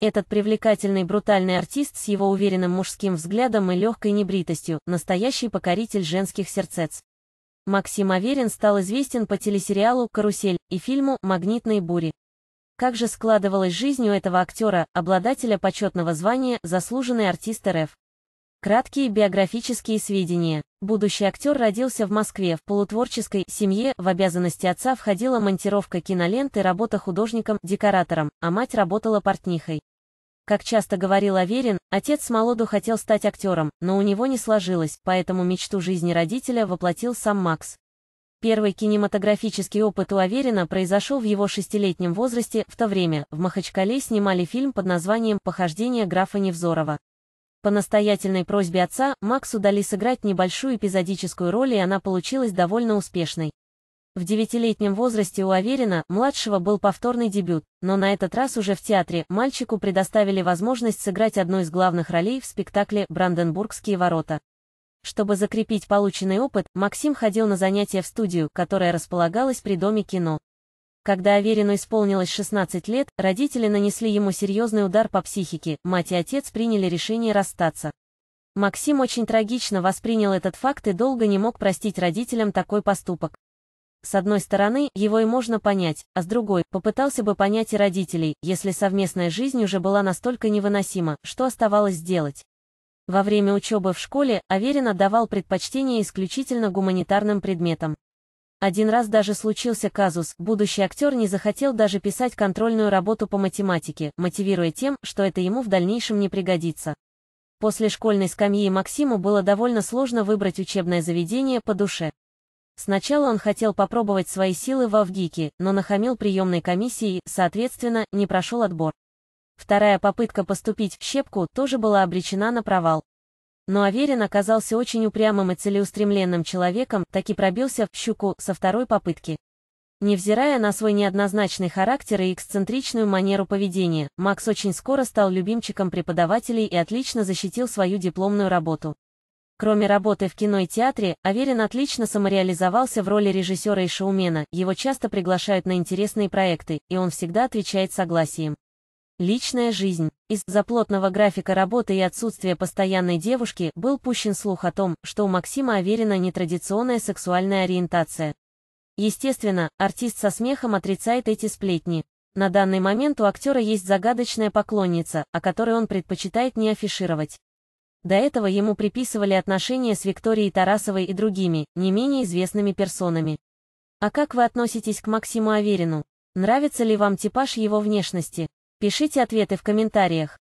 Этот привлекательный брутальный артист с его уверенным мужским взглядом и легкой небритостью – настоящий покоритель женских сердец. Максим Аверин стал известен по телесериалу «Карусель» и фильму «Магнитные бури». Как же складывалась жизнь у этого актера, обладателя почетного звания «Заслуженный артист РФ». Краткие биографические сведения. Будущий актер родился в Москве, в полутворческой семье, в обязанности отца входила монтировка киноленты, и работа художником-декоратором, а мать работала портнихой. Как часто говорил Аверин, отец с молоду хотел стать актером, но у него не сложилось, поэтому мечту жизни родителя воплотил сам Макс. Первый кинематографический опыт у Аверина произошел в его шестилетнем возрасте, в то время, в Махачкале снимали фильм под названием «Похождение графа Невзорова». По настоятельной просьбе отца, Максу дали сыграть небольшую эпизодическую роль и она получилась довольно успешной. В девятилетнем возрасте у Аверина, младшего, был повторный дебют, но на этот раз уже в театре мальчику предоставили возможность сыграть одну из главных ролей в спектакле «Бранденбургские ворота». Чтобы закрепить полученный опыт, Максим ходил на занятия в студию, которая располагалась при Доме кино. Когда Аверину исполнилось 16 лет, родители нанесли ему серьезный удар по психике, мать и отец приняли решение расстаться. Максим очень трагично воспринял этот факт и долго не мог простить родителям такой поступок. С одной стороны, его и можно понять, а с другой, попытался бы понять и родителей, если совместная жизнь уже была настолько невыносима, что оставалось сделать. Во время учебы в школе Аверин отдавал предпочтение исключительно гуманитарным предметам. Один раз даже случился казус, будущий актер не захотел даже писать контрольную работу по математике, мотивируя тем, что это ему в дальнейшем не пригодится. После школьной скамьи Максиму было довольно сложно выбрать учебное заведение по душе. Сначала он хотел попробовать свои силы в Авгике, но нахамил приемной комиссии, соответственно, не прошел отбор. Вторая попытка поступить в щепку тоже была обречена на провал. Но Аверин оказался очень упрямым и целеустремленным человеком, так и пробился в щуку со второй попытки. Невзирая на свой неоднозначный характер и эксцентричную манеру поведения, Макс очень скоро стал любимчиком преподавателей и отлично защитил свою дипломную работу. Кроме работы в кино и театре, Аверин отлично самореализовался в роли режиссера и шоумена, его часто приглашают на интересные проекты, и он всегда отвечает согласием. Личная жизнь. Из-за плотного графика работы и отсутствия постоянной девушки был пущен слух о том, что у Максима Аверина нетрадиционная сексуальная ориентация. Естественно, артист со смехом отрицает эти сплетни. На данный момент у актера есть загадочная поклонница, о которой он предпочитает не афишировать. До этого ему приписывали отношения с Викторией Тарасовой и другими, не менее известными персонами. А как вы относитесь к Максиму Аверину? Нравится ли вам типаж его внешности? Пишите ответы в комментариях.